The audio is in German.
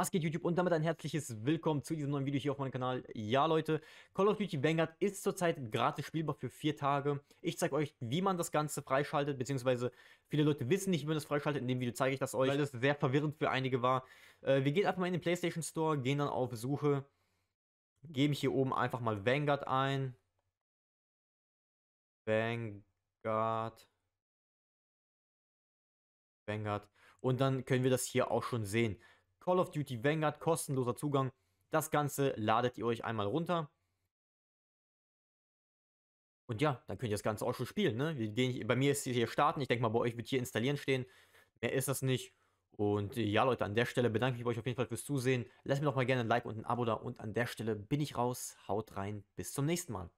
Was geht YouTube und damit ein herzliches Willkommen zu diesem neuen Video hier auf meinem Kanal. Ja Leute, Call of Duty Vanguard ist zurzeit gratis spielbar für vier Tage. Ich zeige euch, wie man das Ganze freischaltet, beziehungsweise viele Leute wissen nicht, wie man das freischaltet. In dem Video zeige ich das euch, weil es sehr verwirrend für einige war. Äh, wir gehen einfach mal in den Playstation Store, gehen dann auf Suche, geben hier oben einfach mal Vanguard ein. Vanguard. Vanguard. Und dann können wir das hier auch schon sehen. Call of Duty Vanguard, kostenloser Zugang. Das Ganze ladet ihr euch einmal runter. Und ja, dann könnt ihr das Ganze auch schon spielen. Ne? bei mir ist hier starten. Ich denke mal, bei euch wird hier installieren stehen. Mehr ist das nicht. Und äh, ja, Leute, an der Stelle bedanke ich mich bei euch auf jeden Fall fürs Zusehen. Lasst mir doch mal gerne ein Like und ein Abo da. Und an der Stelle bin ich raus. Haut rein. Bis zum nächsten Mal.